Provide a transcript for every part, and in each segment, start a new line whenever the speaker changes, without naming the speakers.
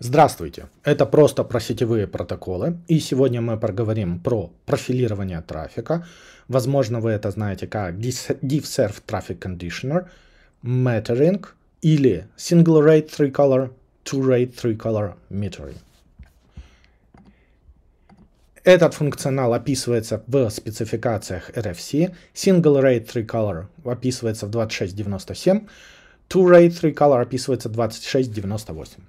Здравствуйте, это просто про сетевые протоколы, и сегодня мы поговорим про профилирование трафика. Возможно, вы это знаете как DivServe Traffic Conditioner, Metering или Single Rate Three Color, Two Rate Three Color Metering. Этот функционал описывается в спецификациях RFC, Single Rate Three Color описывается в 2697, Two Rate Three Color описывается в 2698.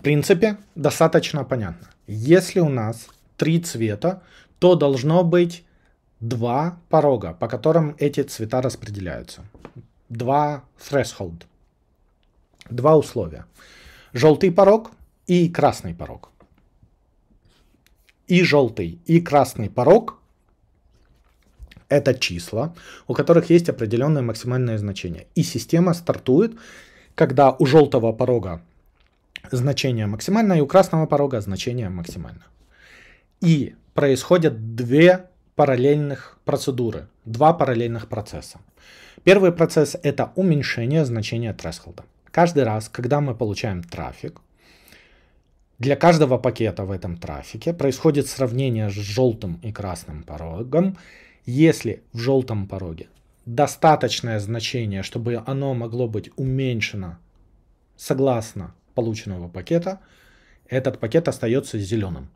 В принципе, достаточно понятно. Если у нас три цвета, то должно быть два порога, по которым эти цвета распределяются. Два threshold. Два условия. Желтый порог и красный порог. И желтый, и красный порог – это числа, у которых есть определенное максимальное значение. И система стартует, когда у желтого порога значение максимально, и у красного порога значение максимально. И происходят две параллельных процедуры, два параллельных процесса. Первый процесс – это уменьшение значения threshold. Каждый раз, когда мы получаем трафик, для каждого пакета в этом трафике происходит сравнение с желтым и красным порогом. Если в желтом пороге достаточное значение, чтобы оно могло быть уменьшено согласно полученного пакета, этот пакет остается зеленым.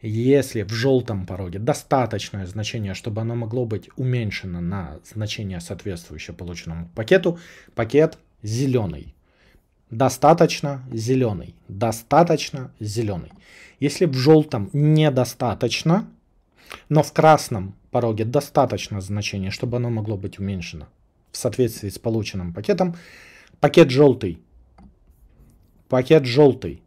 Если в желтом пороге достаточное значение, чтобы оно могло быть уменьшено на значение, соответствующее полученному пакету, пакет зеленый. Достаточно зеленый. Достаточно зеленый. Если в желтом недостаточно, но в красном пороге достаточно значение чтобы оно могло быть уменьшено в соответствии с полученным пакетом, пакет желтый пакет желтый.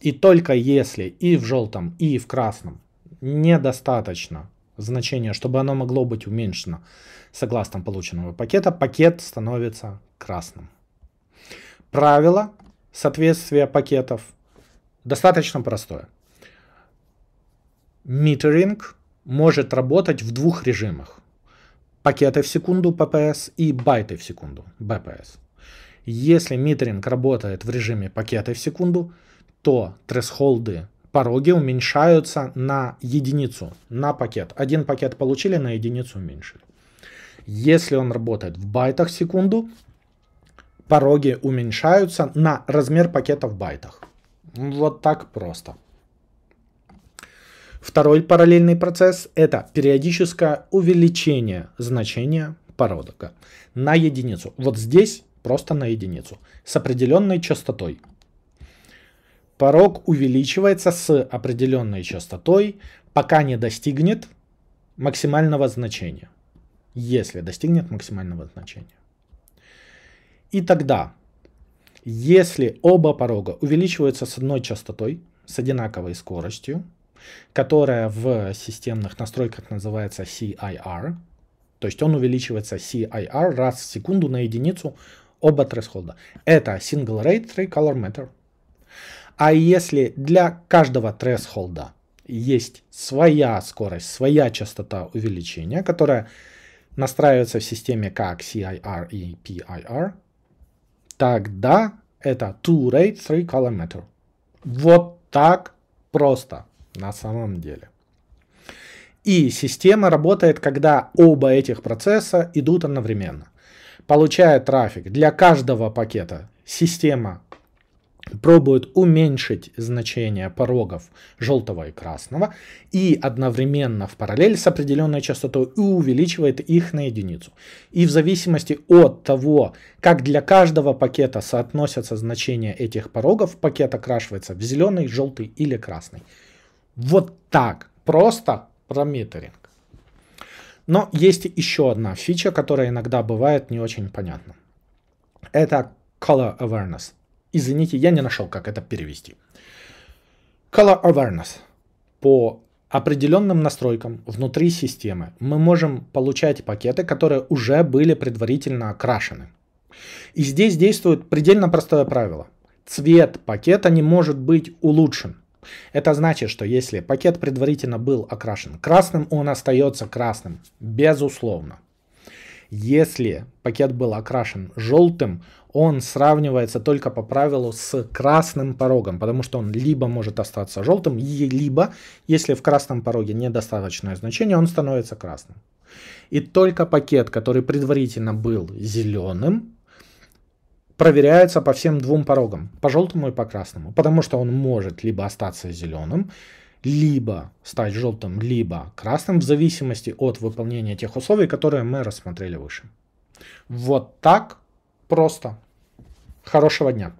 И только если и в желтом, и в красном недостаточно значения, чтобы оно могло быть уменьшено согласно полученного пакета, пакет становится красным. Правило соответствия пакетов достаточно простое. Митеринг может работать в двух режимах. Пакеты в секунду ППС и байты в секунду БПС. Если митеринг работает в режиме пакеты в секунду, то холды, пороги уменьшаются на единицу, на пакет. Один пакет получили, на единицу уменьшили. Если он работает в байтах в секунду, пороги уменьшаются на размер пакета в байтах. Вот так просто. Второй параллельный процесс – это периодическое увеличение значения порога на единицу. Вот здесь просто на единицу, с определенной частотой. Порог увеличивается с определенной частотой, пока не достигнет максимального значения. Если достигнет максимального значения. И тогда, если оба порога увеличиваются с одной частотой, с одинаковой скоростью, которая в системных настройках называется CIR, то есть он увеличивается CIR раз в секунду на единицу оба трэш Это single rate three color matter. А если для каждого трэш есть своя скорость, своя частота увеличения, которая настраивается в системе как CIR и PIR, тогда это two rate three color matter. Вот так просто на самом деле. И система работает, когда оба этих процесса идут одновременно получает трафик для каждого пакета. Система пробует уменьшить значение порогов желтого и красного и одновременно в параллель с определенной частотой и увеличивает их на единицу. И в зависимости от того, как для каждого пакета соотносятся значения этих порогов, пакет окрашивается в зеленый, желтый или красный. Вот так просто прометеринг. Но есть еще одна фича, которая иногда бывает не очень понятна. Это color awareness. Извините, я не нашел, как это перевести. Color awareness. По определенным настройкам внутри системы мы можем получать пакеты, которые уже были предварительно окрашены. И здесь действует предельно простое правило. Цвет пакета не может быть улучшен. Это значит, что если пакет предварительно был окрашен красным, он остается красным, безусловно. Если пакет был окрашен желтым, он сравнивается только по правилу с красным порогом, потому что он либо может остаться желтым, либо, если в красном пороге недостаточное значение, он становится красным. И только пакет, который предварительно был зеленым, проверяется по всем двум порогам, по желтому и по красному, потому что он может либо остаться зеленым, либо стать желтым, либо красным, в зависимости от выполнения тех условий, которые мы рассмотрели выше. Вот так просто. Хорошего дня!